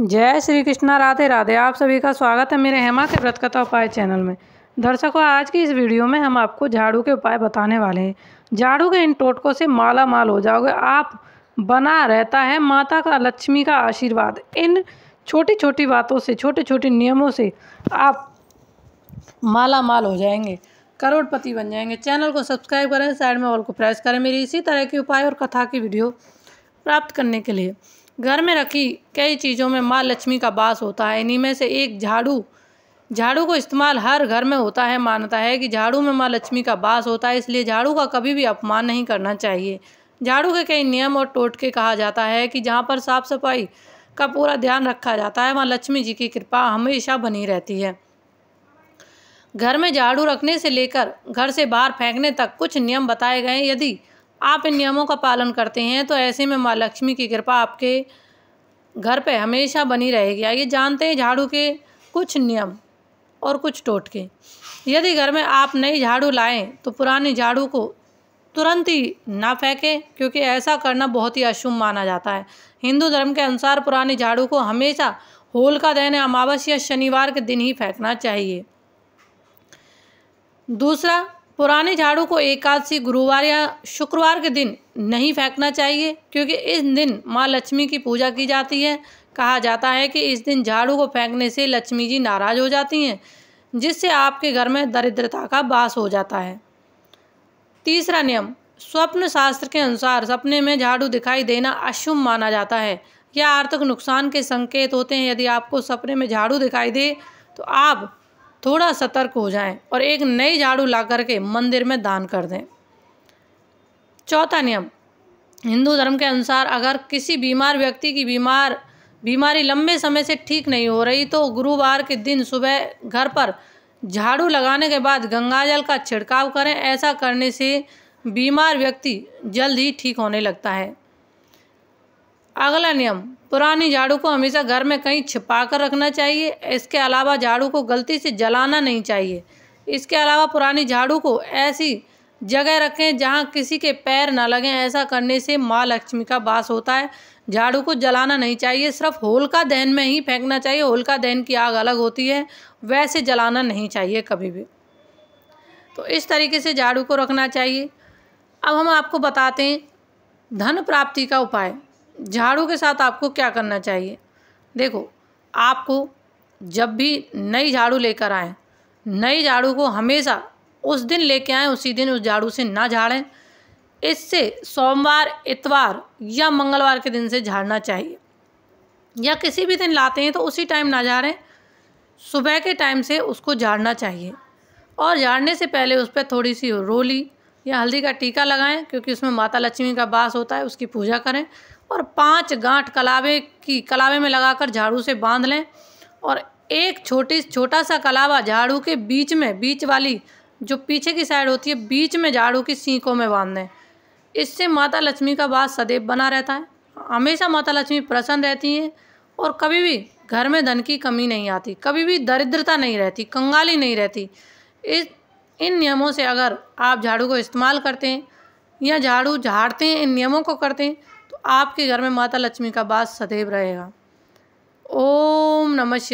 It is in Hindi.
जय श्री कृष्णा राधे राधे आप सभी का स्वागत है मेरे हेमा के व्रत कथा उपाय चैनल में दर्शकों आज की इस वीडियो में हम आपको झाड़ू के उपाय बताने वाले हैं झाड़ू के इन टोटकों से माला माल हो जाओगे आप बना रहता है माता का लक्ष्मी का आशीर्वाद इन छोटी छोटी बातों से छोटे छोटे नियमों से आप माला माल हो जाएंगे करोड़पति बन जाएंगे चैनल को सब्सक्राइब करें साइड में ऑल को प्रेस करें मेरी इसी तरह के उपाय और कथा की वीडियो प्राप्त करने के लिए घर में रखी कई चीज़ों में माँ लक्ष्मी का वास होता है इन्हीं में से एक झाड़ू झाड़ू को इस्तेमाल हर घर में होता है मानता है कि झाड़ू में माँ लक्ष्मी का वास होता है इसलिए झाड़ू का कभी भी अपमान नहीं करना चाहिए झाड़ू के कई नियम और टोटके कहा जाता है कि जहाँ पर साफ सफाई का पूरा ध्यान रखा जाता है वहाँ लक्ष्मी जी की कृपा हमेशा बनी रहती है घर में झाड़ू रखने से लेकर घर से बाहर फेंकने तक कुछ नियम बताए गए यदि आप इन नियमों का पालन करते हैं तो ऐसे में माँ लक्ष्मी की कृपा आपके घर पे हमेशा बनी रहेगी आइए जानते हैं झाड़ू के कुछ नियम और कुछ टोटके यदि घर में आप नई झाड़ू लाएं तो पुरानी झाड़ू को तुरंत ही ना फेंकें क्योंकि ऐसा करना बहुत ही अशुभ माना जाता है हिंदू धर्म के अनुसार पुरानी झाड़ू को हमेशा होलिका दहन अमावस या शनिवार के दिन ही फेंकना चाहिए दूसरा पुराने झाड़ू को एकादशी गुरुवार या शुक्रवार के दिन नहीं फेंकना चाहिए क्योंकि इस दिन माँ लक्ष्मी की पूजा की जाती है कहा जाता है कि इस दिन झाड़ू को फेंकने से लक्ष्मी जी नाराज हो जाती हैं जिससे आपके घर में दरिद्रता का बास हो जाता है तीसरा नियम स्वप्न शास्त्र के अनुसार सपने में झाड़ू दिखाई देना अशुभ माना जाता है यह आर्थिक नुकसान के संकेत होते हैं यदि आपको सपने में झाड़ू दिखाई दे तो आप थोड़ा सतर्क हो जाएं और एक नई झाड़ू ला करके मंदिर में दान कर दें चौथा नियम हिंदू धर्म के अनुसार अगर किसी बीमार व्यक्ति की बीमार बीमारी लंबे समय से ठीक नहीं हो रही तो गुरुवार के दिन सुबह घर पर झाड़ू लगाने के बाद गंगाजल का छिड़काव करें ऐसा करने से बीमार व्यक्ति जल्द ही ठीक होने लगता है अगला नियम पुरानी झाड़ू को हमेशा घर में कहीं छिपा कर रखना चाहिए इसके अलावा झाड़ू को गलती से जलाना नहीं चाहिए इसके अलावा पुरानी झाड़ू को ऐसी जगह रखें जहां किसी के पैर ना लगें ऐसा करने से माँ लक्ष्मी का वास होता है झाड़ू को जलाना नहीं चाहिए सिर्फ होलका दहन में ही फेंकना चाहिए होलका दहन की आग अलग होती है वैसे जलाना नहीं चाहिए कभी भी तो इस तरीके से झाड़ू को रखना चाहिए अब हम आपको बताते हैं धन प्राप्ति का उपाय झाड़ू के साथ आपको क्या करना चाहिए देखो आपको जब भी नई झाड़ू लेकर आएँ नई झाड़ू को हमेशा उस दिन लेके आएँ उसी दिन उस झाड़ू से ना झाड़ें इससे सोमवार इतवार या मंगलवार के दिन से झाड़ना चाहिए या किसी भी दिन लाते हैं तो उसी टाइम ना झाड़ें सुबह के टाइम से उसको झाड़ना चाहिए और झाड़ने से पहले उस पर थोड़ी सी रोली या हल्दी का टीका लगाएं क्योंकि उसमें माता लक्ष्मी का वास होता है उसकी पूजा करें और पांच गांठ कलावे की कलावे में लगाकर झाड़ू से बांध लें और एक छोटी छोटा सा कलावा झाड़ू के बीच में बीच वाली जो पीछे की साइड होती है बीच में झाड़ू की सीखों में बांध दें इससे माता लक्ष्मी का वास सदैव बना रहता है हमेशा माता लक्ष्मी प्रसन्न रहती हैं और कभी भी घर में धन की कमी नहीं आती कभी भी दरिद्रता नहीं रहती कंगाली नहीं रहती इस इन नियमों से अगर आप झाड़ू को इस्तेमाल करते हैं या झाड़ू झाड़ते हैं इन नियमों को करते हैं तो आपके घर में माता लक्ष्मी का वास सदैव रहेगा ओम नमः